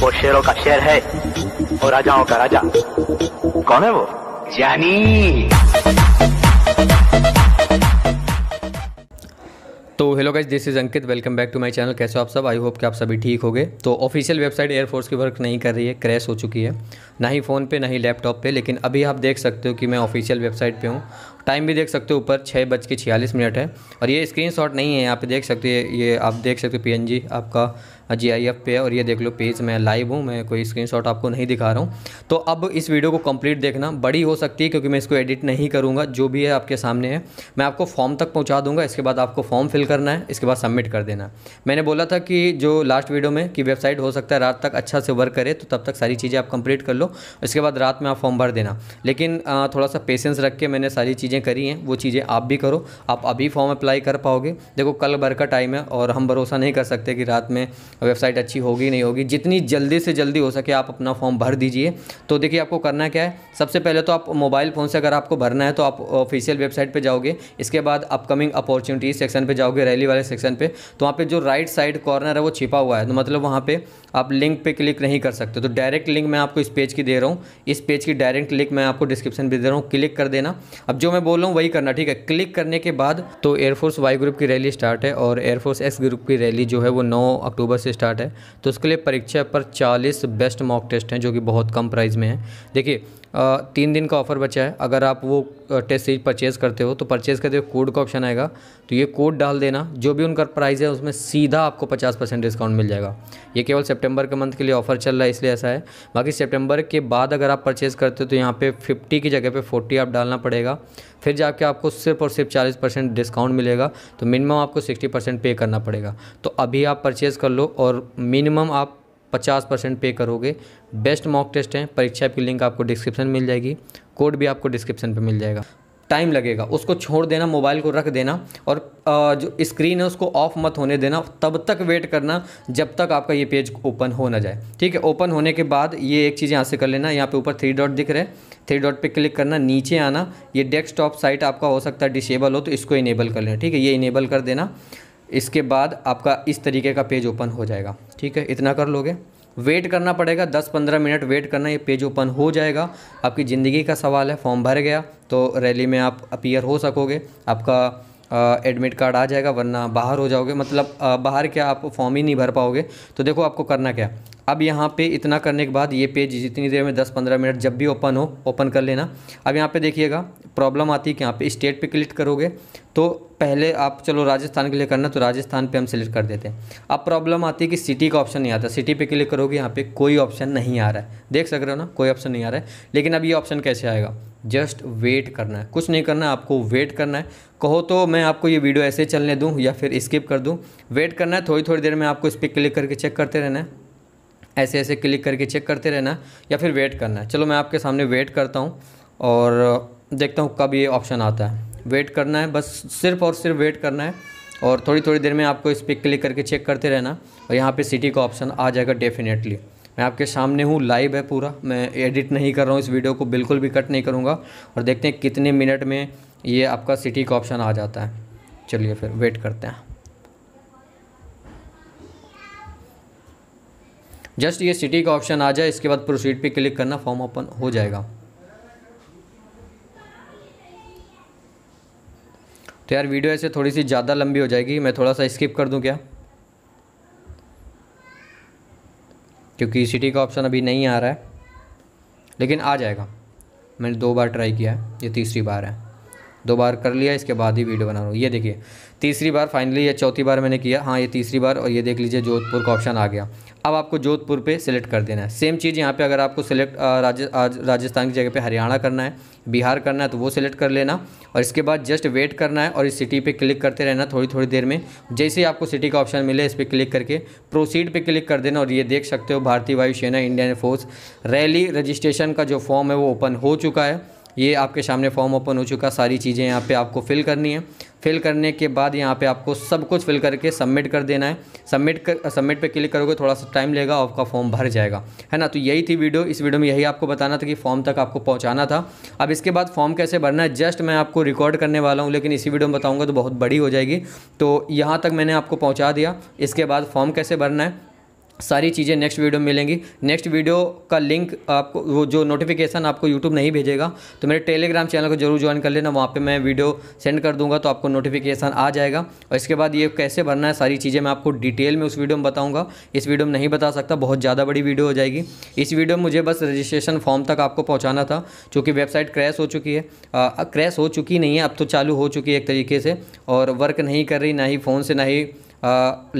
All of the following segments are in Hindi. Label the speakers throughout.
Speaker 1: वो शेरों का शेर है और राजाओं का राजा कौन है वो जानी तो hello guys this is Ankit welcome back to my channel कैसे हो आप सब आई होप कि आप सभी ठीक हो तो ऑफिशियल वेबसाइट एयरफोर्स की वर्क नहीं कर रही है क्रैश हो चुकी है ना ही फ़ोन पे ना ही लैपटॉप पे लेकिन अभी आप देख सकते हो कि मैं ऑफिशियल वेबसाइट पे हूँ टाइम भी देख सकते हो ऊपर छः बज के छियालीस मिनट है और ये स्क्रीन नहीं है यहाँ पे देख सकते ये आप देख सकते हो पी आपका हाँ जी आई एफ पे है और ये देख लो पेज मैं लाइव हूँ मैं कोई शॉट आपको नहीं दिखा रहा हूँ तो अब इस वीडियो को कम्प्लीट देखना बड़ी हो सकती है क्योंकि मैं इसको एडिट नहीं करूँगा जो भी है आपके सामने है मैं आपको फॉर्म तक पहुँचा दूंगा इसके बाद आपको फॉर्म फिल करना है इसके बाद सबमिट कर देना मैंने बोला था कि जो लास्ट वीडियो में कि वेबसाइट हो सकता है रात तक अच्छा से वर्क करे तो तब तक सारी चीज़ें आप कंप्लीट कर लो इसके बाद रात में आप फॉर्म भर देना लेकिन थोड़ा सा पेशेंस रख के मैंने सारी चीज़ें करी हैं वो चीज़ें आप भी करो आप अभी फॉर्म अप्लाई कर पाओगे देखो कल भर का टाइम है और हम भरोसा नहीं कर सकते कि रात में वेबसाइट अच्छी होगी नहीं होगी जितनी जल्दी से जल्दी हो सके आप अपना फॉर्म भर दीजिए तो देखिए आपको करना क्या है सबसे पहले तो आप मोबाइल फ़ोन से अगर आपको भरना है तो आप ऑफिशियल वेबसाइट पर जाओगे इसके बाद अपकमिंग अपॉर्चुनिटीज सेक्शन पर जाओगे रैली वाले सेक्शन पर तो वहाँ पर जो राइट साइड कॉर्नर है वो छिपा हुआ है तो मतलब वहाँ पर आप लिंक पर क्लिक नहीं कर सकते तो डायरेक्ट लिंक मैं आपको इस पेज की दे रहा हूँ इस पेज की डायरेक्ट लिंक मैं आपको डिस्क्रिप्शन भी दे रहा हूँ क्लिक कर देना अब जो मैं बोल रहा हूँ वही करना ठीक है क्लिक करने के बाद तो एयरफोर्स वाई ग्रुप की रैली स्टार्ट है और एयरफोर्स एक्स ग्रुप की रैली जो है वो नौ अक्टूबर से स्टार्ट है तो उसके लिए परीक्षा पर चालीस बेस्ट मॉक टेस्ट हैं जो कि बहुत कम प्राइस में है देखिए तीन दिन का ऑफर बचा है अगर आप वो टेस्ट सीरीज परचेज़ करते हो तो परचेज़ करते हो कोड का ऑप्शन आएगा तो ये कोड डाल देना जो भी उनका प्राइस है उसमें सीधा आपको पचास परसेंट डिस्काउंट मिल जाएगा ये केवल सितंबर के मंथ के लिए ऑफर चल रहा है इसलिए ऐसा है बाकी सितंबर के बाद अगर आप परचेज़ करते हो तो यहाँ पर फिफ्टी की जगह पर फोर्टी आप डालना पड़ेगा फिर जाके आपको सिर्फ और सिर्फ चालीस परसेंट डिस्काउंट मिलेगा तो मिनिमम आपको सिक्सटी परसेंट पे करना पड़ेगा तो अभी आप परचेज़ कर लो और मिनिमम आप 50 परसेंट पे करोगे बेस्ट मॉक टेस्ट हैं परीक्षा की लिंक आपको डिस्क्रिप्शन में मिल जाएगी कोड भी आपको डिस्क्रिप्शन पर मिल जाएगा टाइम लगेगा उसको छोड़ देना मोबाइल को रख देना और जो स्क्रीन है उसको ऑफ मत होने देना तब तक वेट करना जब तक आपका ये पेज ओपन हो ना जाए ठीक है ओपन होने के बाद ये एक चीज़ यहाँ से कर लेना यहाँ पे ऊपर थ्री डॉट दिख रहे थ्री डॉट पे क्लिक करना नीचे आना ये डेस्कटॉप साइट आपका हो सकता है डिसेबल हो तो इसको इनेबल कर लेना ठीक है ये इनेबल कर देना इसके बाद आपका इस तरीके का पेज ओपन हो जाएगा ठीक है इतना कर लोगे वेट करना पड़ेगा 10-15 मिनट वेट करना ये पेज ओपन हो जाएगा आपकी ज़िंदगी का सवाल है फॉर्म भर गया तो रैली में आप अपीयर हो सकोगे आपका एडमिट कार्ड आ जाएगा वरना बाहर हो जाओगे मतलब आ, बाहर क्या आप फॉर्म ही नहीं भर पाओगे तो देखो आपको करना क्या अब यहाँ पे इतना करने के बाद ये पेज जितनी देर में 10-15 मिनट जब भी ओपन हो ओपन कर लेना अब यहाँ पे देखिएगा प्रॉब्लम आती है कि यहाँ पे स्टेट पे क्लिक करोगे तो पहले आप चलो राजस्थान के लिए करना तो राजस्थान पे हम सिलेक्ट कर देते हैं अब प्रॉब्लम आती है कि सिटी का ऑप्शन नहीं आता सिटी पे क्लिक करोगे यहाँ पे कोई ऑप्शन नहीं आ रहा है देख सक रहे हो ना कोई ऑप्शन नहीं आ रहा है लेकिन अब ये ऑप्शन कैसे आएगा जस्ट वेट करना है कुछ नहीं करना है आपको वेट करना है कहो तो मैं आपको ये वीडियो ऐसे चलने दूँ या फिर स्किप कर दूँ वेट करना है थोड़ी थोड़ी देर में आपको इस पर क्लिक करके चेक करते रहना है ऐसे ऐसे क्लिक करके चेक करते रहना या फिर वेट करना है चलो मैं आपके सामने वेट करता हूँ और देखता हूँ कब ये ऑप्शन आता है वेट करना है बस सिर्फ और सिर्फ वेट करना है और थोड़ी थोड़ी देर में आपको इस पर क्लिक करके चेक करते रहना और यहाँ पे सिटी का ऑप्शन आ जाएगा डेफिनेटली मैं आपके सामने हूँ लाइव है पूरा मैं एडिट नहीं कर रहा हूँ इस वीडियो को बिल्कुल भी कट नहीं करूँगा और देखते हैं कितने मिनट में ये आपका सिटी का ऑप्शन आ जाता है चलिए फिर वेट करते हैं जस्ट ये सिटी का ऑप्शन आ जाए इसके बाद प्रोसीड पे क्लिक करना फॉर्म ओपन हो जाएगा तो यार वीडियो ऐसे थोड़ी सी ज़्यादा लंबी हो जाएगी मैं थोड़ा सा स्किप कर दूँ क्या क्योंकि सिटी का ऑप्शन अभी नहीं आ रहा है लेकिन आ जाएगा मैंने दो बार ट्राई किया है ये तीसरी बार है दो बार कर लिया इसके बाद ही वीडियो बना रहा हूँ ये देखिए तीसरी बार फाइनली या चौथी बार मैंने किया हाँ ये तीसरी बार और ये देख लीजिए जोधपुर का ऑप्शन आ गया अब आपको जोधपुर पे सिलेक्ट कर देना है सेम चीज़ यहाँ पे अगर आपको सिलेक्ट राजस्थान की जगह पे हरियाणा करना है बिहार करना है तो वो सिलेक्ट कर लेना और इसके बाद जस्ट वेट करना है और इस सिटी पे क्लिक करते रहना थोड़ी थोड़ी देर में जैसे ही आपको सिटी का ऑप्शन मिले इस पर क्लिक करके प्रोसीड पे क्लिक कर देना और ये देख सकते हो भारतीय वायुसेना इंडियन फोर्स रैली रजिस्ट्रेशन का जो फॉर्म है वो ओपन हो चुका है ये आपके सामने फॉर्म ओपन हो चुका सारी चीज़ें यहाँ पे आपको फिल करनी है फिल करने के बाद यहाँ पे आपको सब कुछ फिल करके सबमिट कर देना है सबमिट कर सबमिट पे क्लिक करोगे थोड़ा सा टाइम लेगा आपका फॉर्म भर जाएगा है ना तो यही थी वीडियो इस वीडियो में यही आपको बताना था कि फॉर्म तक आपको पहुँचाना था अब इसके बाद फॉर्म कैसे भरना है जस्ट मैं आपको रिकॉर्ड करने वाला हूँ लेकिन इसी वीडियो में बताऊँगा तो बहुत बड़ी हो जाएगी तो यहाँ तक मैंने आपको पहुँचा दिया इसके बाद फॉर्म कैसे भरना है सारी चीज़ें नेक्स्ट वीडियो में मिलेंगी नेक्स्ट वीडियो का लिंक आपको वो जो नोटिफिकेशन आपको यूट्यूब नहीं भेजेगा तो मेरे टेलीग्राम चैनल को जरूर ज्वाइन कर लेना वहाँ पे मैं वीडियो सेंड कर दूंगा तो आपको नोटिफिकेशन आ जाएगा और इसके बाद ये कैसे भरना है सारी चीज़ें मैं आपको डिटेल में उस वीडियो में बताऊँगा इस वीडियो में नहीं बता सकता बहुत ज़्यादा बड़ी वीडियो हो जाएगी इस वीडियो में मुझे बस रजिस्ट्रेशन फॉर्म तक आपको पहुँचाना था चूँकि वेबसाइट क्रैश हो चुकी है क्रैश हो चुकी नहीं है अब तो चालू हो चुकी है एक तरीके से और वर्क नहीं कर रही ना ही फ़ोन से ना ही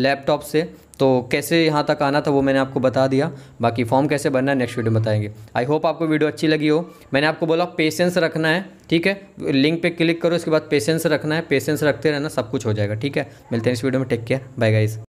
Speaker 1: लैपटॉप से तो कैसे यहाँ तक आना था वो मैंने आपको बता दिया बाकी फॉर्म कैसे बनना है नेक्स्ट वीडियो में बताएंगे आई होप आपको वीडियो अच्छी लगी हो मैंने आपको बोला पेशेंस रखना है ठीक है लिंक पे क्लिक करो इसके बाद पेशेंस रखना है पेशेंस रखते रहना सब कुछ हो जाएगा ठीक है मिलते हैं इस वीडियो में टेक केयर बाय गाइज